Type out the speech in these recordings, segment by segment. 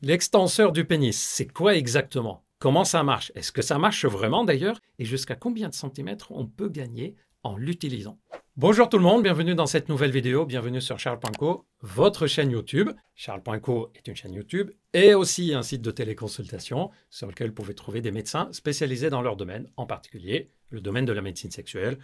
L'extenseur du pénis, c'est quoi exactement Comment ça marche Est-ce que ça marche vraiment d'ailleurs Et jusqu'à combien de centimètres on peut gagner en l'utilisant Bonjour tout le monde, bienvenue dans cette nouvelle vidéo, bienvenue sur Charles votre chaîne YouTube. Charles est une chaîne YouTube et aussi un site de téléconsultation sur lequel vous pouvez trouver des médecins spécialisés dans leur domaine, en particulier le domaine de la médecine sexuelle,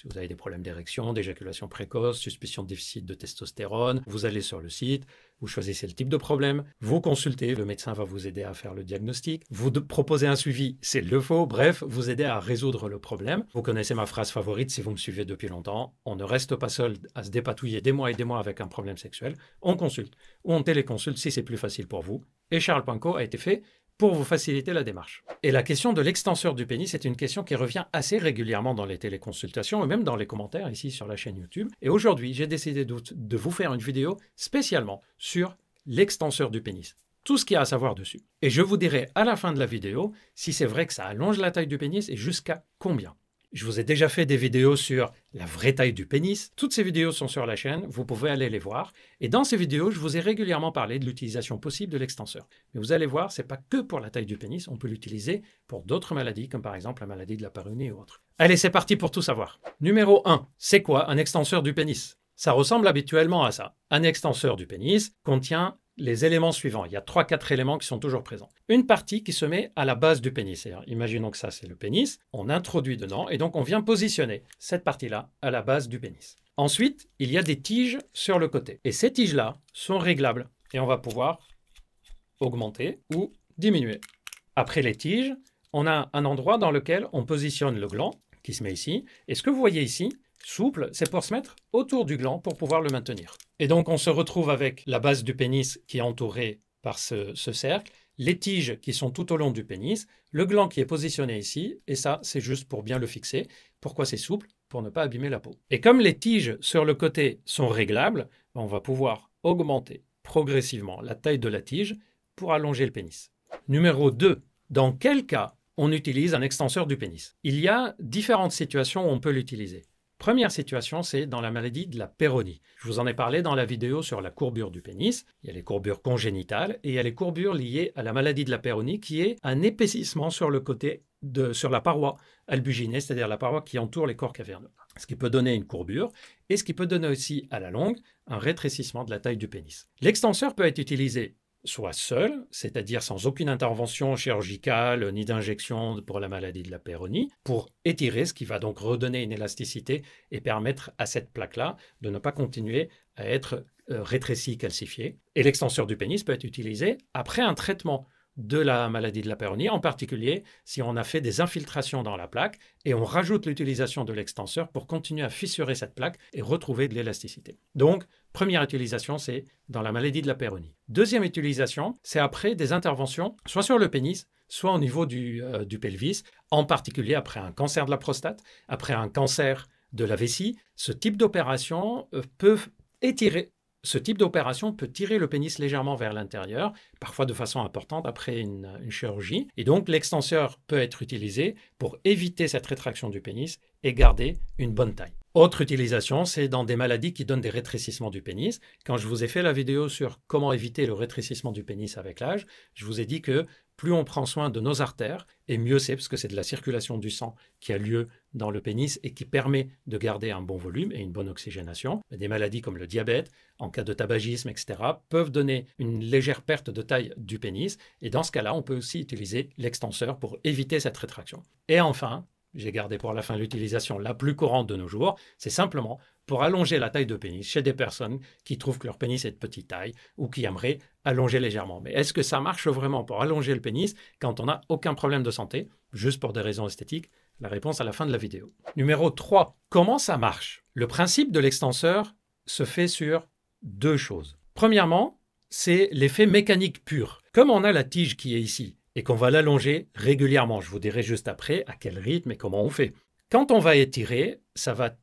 si vous avez des problèmes d'érection, d'éjaculation précoce, suspicion de déficit de testostérone, vous allez sur le site, vous choisissez le type de problème, vous consultez, le médecin va vous aider à faire le diagnostic, vous proposez un suivi, c'est le faux, bref, vous aidez à résoudre le problème. Vous connaissez ma phrase favorite si vous me suivez depuis longtemps, on ne reste pas seul à se dépatouiller des mois et des mois avec un problème sexuel, on consulte ou on téléconsulte si c'est plus facile pour vous. Et Charles Panko a été fait pour vous faciliter la démarche. Et la question de l'extenseur du pénis est une question qui revient assez régulièrement dans les téléconsultations et même dans les commentaires ici sur la chaîne YouTube. Et aujourd'hui, j'ai décidé de vous faire une vidéo spécialement sur l'extenseur du pénis. Tout ce qu'il y a à savoir dessus. Et je vous dirai à la fin de la vidéo si c'est vrai que ça allonge la taille du pénis et jusqu'à combien. Je vous ai déjà fait des vidéos sur la vraie taille du pénis. Toutes ces vidéos sont sur la chaîne, vous pouvez aller les voir. Et dans ces vidéos, je vous ai régulièrement parlé de l'utilisation possible de l'extenseur. Mais vous allez voir, c'est pas que pour la taille du pénis, on peut l'utiliser pour d'autres maladies, comme par exemple la maladie de la parunie ou autre. Allez, c'est parti pour tout savoir. Numéro 1. C'est quoi un extenseur du pénis ça ressemble habituellement à ça. Un extenseur du pénis contient les éléments suivants. Il y a trois, quatre éléments qui sont toujours présents. Une partie qui se met à la base du pénis. Imaginons que ça, c'est le pénis. On introduit dedans et donc on vient positionner cette partie-là à la base du pénis. Ensuite, il y a des tiges sur le côté. Et ces tiges-là sont réglables et on va pouvoir augmenter ou diminuer. Après les tiges, on a un endroit dans lequel on positionne le gland qui se met ici. Et ce que vous voyez ici, souple, c'est pour se mettre autour du gland pour pouvoir le maintenir. Et donc on se retrouve avec la base du pénis qui est entourée par ce, cercle, les tiges qui sont tout au long du pénis, le gland qui est positionné ici, et ça c'est juste pour bien le fixer. Pourquoi c'est souple Pour ne pas abîmer la peau. Et comme les tiges sur le côté sont réglables, ben, on va pouvoir augmenter progressivement la taille de la tige pour allonger le pénis. Numéro 2. Dans quel cas on utilise un extenseur du pénis Il y a différentes situations où on peut l'utiliser. Première situation, c'est dans la maladie de la péronie. Je vous en ai parlé dans la vidéo sur la courbure du pénis. Il y a les courbures congénitales et il y a les courbures liées à la maladie de la péronie qui est un épaississement sur le côté de, sur la paroi albuginée, c'est-à-dire la paroi qui entoure les corps caverneux. Ce qui peut donner une courbure et ce qui peut donner aussi à la longue un rétrécissement de la taille du pénis. L'extenseur peut être utilisé soit seul, c'est-à-dire sans aucune intervention chirurgicale ni d'injection pour la maladie de la péronie, pour étirer, ce qui va donc redonner une élasticité et permettre à cette plaque-là de ne pas continuer à être euh, rétrécie, calcifiée. Et l'extenseur du pénis peut être utilisé après un traitement de la maladie de la péronie, en particulier si on a fait des infiltrations dans la plaque et on rajoute l'utilisation de l'extenseur pour continuer à fissurer cette plaque et retrouver de l'élasticité. Donc, Première utilisation, c'est dans la maladie de la péronie. Deuxième utilisation, c'est après des interventions, soit sur le pénis, soit au niveau du, euh, pelvis, en particulier après un cancer de la prostate, après un cancer de la vessie. Ce type d'opération euh, peut étirer, ce type d'opération peut tirer le pénis légèrement vers l'intérieur, parfois de façon importante après une chirurgie. Et donc l'extenseur peut être utilisé pour éviter cette rétraction du pénis et garder une bonne taille. Autre utilisation, c'est dans des maladies qui donnent des rétrécissements du pénis. Quand je vous ai fait la vidéo sur comment éviter le rétrécissement du pénis avec l'âge, je vous ai dit que plus on prend soin de nos artères, et mieux c'est parce que c'est de la circulation du sang qui a lieu dans le pénis et qui permet de garder un bon volume et une bonne oxygénation. Des maladies comme le diabète, en cas de tabagisme, etc., peuvent donner une légère perte de taille du pénis. Et dans ce cas-là, on peut aussi utiliser l'extenseur pour éviter cette rétraction. Et enfin, j'ai gardé pour la fin l'utilisation la plus courante de nos jours, c'est simplement pour allonger la taille de pénis chez des personnes qui trouvent que leur pénis est de petite taille ou qui aimeraient allonger légèrement. Mais est-ce que ça marche vraiment pour allonger le pénis quand on n'a aucun problème de santé, juste pour des raisons esthétiques La réponse à la fin de la vidéo. Numéro 3. Comment ça marche Le principe de l'extenseur se fait sur deux choses. Premièrement, c'est l'effet mécanique pur. Comme on a la tige qui est ici et qu'on va l'allonger régulièrement. Je vous dirai juste après à quel rythme et comment on fait. Quand on va étirer, ça va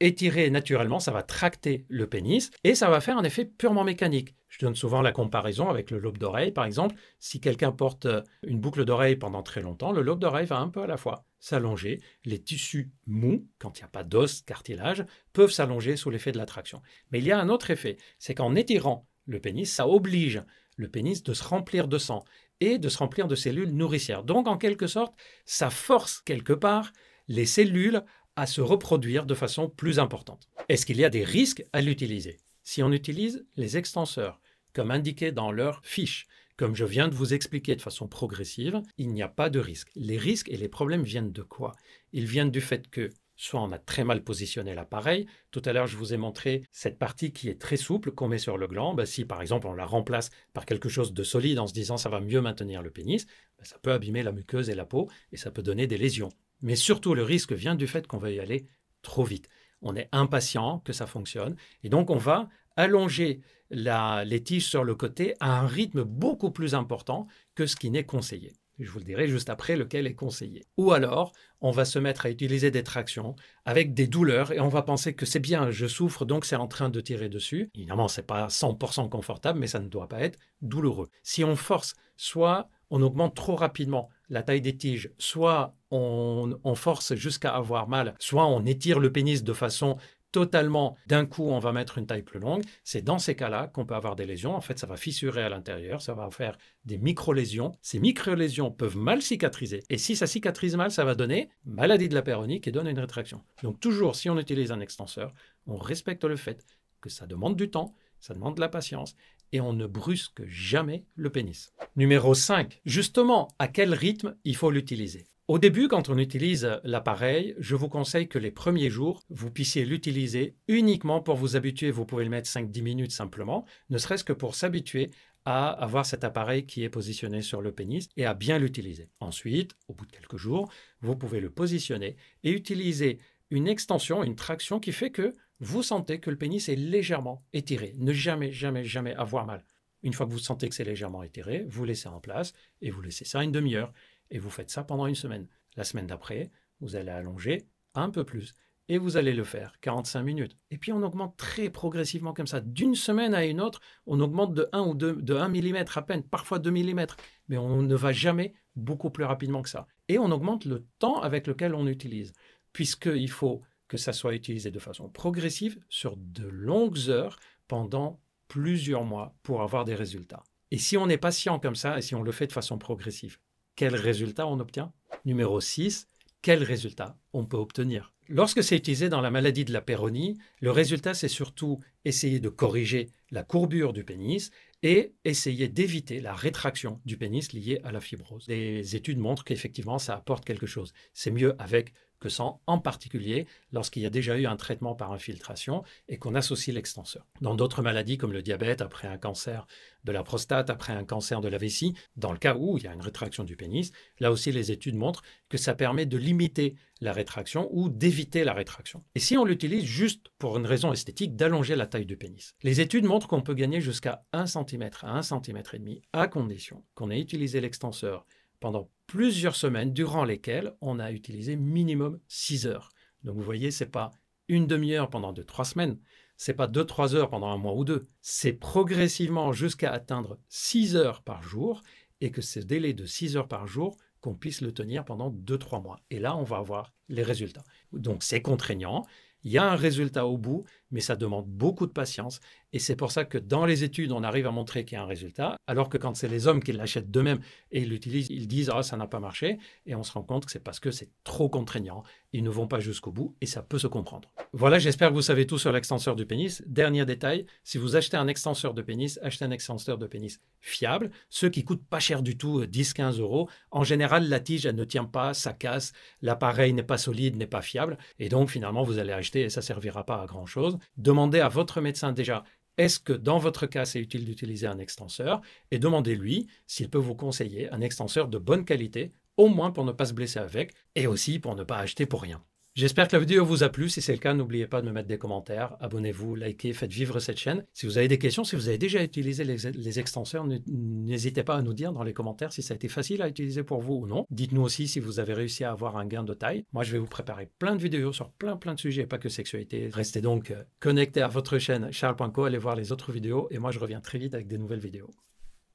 étirer naturellement, ça va tracter le pénis et ça va faire un effet purement mécanique. Je donne souvent la comparaison avec le lobe d'oreille, par exemple. Si quelqu'un porte euh, une boucle d'oreille pendant très longtemps, le lobe d'oreille va un peu à la fois s'allonger. Les tissus mous, quand il n'y a pas d'os, cartilage, peuvent s'allonger sous l'effet de la traction. Mais il y a un autre effet, c'est qu'en étirant le pénis, ça oblige le pénis de se remplir de sang et de se remplir de cellules nourricières. Donc, en quelque sorte, ça force quelque part les cellules à se reproduire de façon plus importante. Est-ce qu'il y a des risques à l'utiliser Si on utilise les extenseurs, comme indiqué dans leur fiche, comme je viens de vous expliquer de façon progressive, il n'y a pas de risque. Les risques et les problèmes viennent de quoi Ils viennent du fait que soit on a très mal positionné l'appareil. Tout à l'heure, je vous ai montré cette partie qui est très souple qu'on met sur le gland. Bah, si par exemple on la remplace par quelque chose de solide en se disant ça va mieux maintenir le pénis, bah, ça peut abîmer la muqueuse et la peau et ça peut donner des lésions. Mais surtout, le risque vient du fait qu'on va y aller trop vite. On est impatient que ça fonctionne et donc on va allonger la, les tiges sur le côté à un rythme beaucoup plus important que ce qui n'est conseillé je vous le dirai juste après lequel est conseillé. Ou alors, on va se mettre à utiliser des tractions avec des douleurs et on va penser que c'est bien, je souffre donc c'est en train de tirer dessus. Évidemment, c'est pas 100% confortable, mais ça ne doit pas être douloureux. Si on force, soit on augmente trop rapidement la taille des tiges, soit on, on force jusqu'à avoir mal, soit on étire le pénis de façon totalement d'un coup, on va mettre une taille plus longue, c'est dans ces cas-là qu'on peut avoir des lésions. En fait, ça va fissurer à l'intérieur, ça va faire des micro-lésions. Ces micro-lésions peuvent mal cicatriser. Et si ça cicatrise mal, ça va donner maladie de la péronique et donne une rétraction. Donc toujours, si on utilise un extenseur, on respecte le fait que ça demande du temps, ça demande de la patience et on ne brusque jamais le pénis. Numéro 5. Justement, à quel rythme il faut l'utiliser au début, quand on utilise l'appareil, je vous conseille que les premiers jours, vous puissiez l'utiliser uniquement pour vous habituer. Vous pouvez le mettre 5-10 minutes simplement, ne serait-ce que pour s'habituer à avoir cet appareil qui est positionné sur le pénis et à bien l'utiliser. Ensuite, au bout de quelques jours, vous pouvez le positionner et utiliser une extension, une traction qui fait que vous sentez que le pénis est légèrement étiré. Ne jamais, jamais, jamais avoir mal. Une fois que vous sentez que c'est légèrement étiré, vous laissez en place et vous laissez ça une demi-heure. Et vous faites ça pendant une semaine. La semaine d'après, vous allez allonger un peu plus. Et vous allez le faire, 45 minutes. Et puis on augmente très progressivement comme ça. D'une semaine à une autre, on augmente de 1 ou 2, de 1 mm à peine, parfois 2 mm. Mais on ne va jamais beaucoup plus rapidement que ça. Et on augmente le temps avec lequel on utilise. Puisqu'il faut que ça soit utilisé de façon progressive sur de longues heures pendant plusieurs mois pour avoir des résultats. Et si on est patient comme ça, et si on le fait de façon progressive, quel résultat on obtient. Numéro 6, quel résultat on peut obtenir. Lorsque c'est utilisé dans la maladie de la péronie, le résultat, c'est surtout essayer de corriger la courbure du pénis et essayer d'éviter la rétraction du pénis liée à la fibrose. Les études montrent qu'effectivement, ça apporte quelque chose. C'est mieux avec que sans, en particulier lorsqu'il y a déjà eu un traitement par infiltration et qu'on associe l'extenseur. Dans d'autres maladies comme le diabète, après un cancer de la prostate, après un cancer de la vessie, dans le cas où il y a une rétraction du pénis, là aussi les études montrent que ça permet de limiter la rétraction ou d'éviter la rétraction. Et si on l'utilise juste pour une raison esthétique d'allonger la taille du pénis, les études montrent qu'on peut gagner jusqu'à 1 cm à 1 cm et demi à condition qu'on ait utilisé l'extenseur pendant plusieurs semaines durant lesquelles on a utilisé minimum 6 heures. Donc vous voyez, c'est pas une demi-heure pendant 2-3 semaines, c'est pas 2-3 heures pendant un mois ou deux, c'est progressivement jusqu'à atteindre 6 heures par jour et que ce délai de 6 heures par jour, qu'on puisse le tenir pendant 2-3 mois. Et là, on va avoir les résultats. Donc c'est contraignant, il y a un résultat au bout, mais ça demande beaucoup de patience et c'est pour ça que dans les études, on arrive à montrer qu'il y a un résultat, alors que quand c'est les hommes qui l'achètent d'eux-mêmes et l'utilisent, ils disent ⁇ Ah, ça n'a pas marché ⁇ et on se rend compte que c'est parce que c'est trop contraignant, ils ne vont pas jusqu'au bout, et ça peut se comprendre. Voilà, j'espère que vous savez tout sur l'extenseur du pénis. Dernier détail, si vous achetez un extenseur de pénis, achetez un extenseur de pénis fiable, ceux qui coûtent pas cher du tout, 10-15 euh, euros. En général, la tige, elle ne tient pas, ça casse, l'appareil n'est pas solide, n'est pas fiable, et donc finalement, vous allez acheter et ça servira pas à grand-chose. Demandez à votre médecin déjà est-ce que dans votre cas, c'est utile d'utiliser un extenseur Et demandez-lui s'il peut vous conseiller un extenseur de bonne qualité, au moins pour ne pas se blesser avec et aussi pour ne pas acheter pour rien. J'espère que la vidéo vous a plu. Si c'est le cas, n'oubliez pas de me mettre des commentaires. Abonnez-vous, likez, faites vivre cette chaîne. Si vous avez des questions, si vous avez déjà utilisé les, extenseurs, n'hésitez pas à nous dire dans les commentaires si ça a été facile à utiliser pour vous ou non. Dites-nous aussi si vous avez réussi à avoir un gain de taille. Moi, je vais vous préparer plein de vidéos sur plein plein de sujets, pas que sexualité. Restez donc euh, connectés à votre chaîne charles.co, allez voir les autres vidéos et moi, je reviens très vite avec des nouvelles vidéos.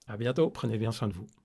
À bientôt, prenez bien soin de vous.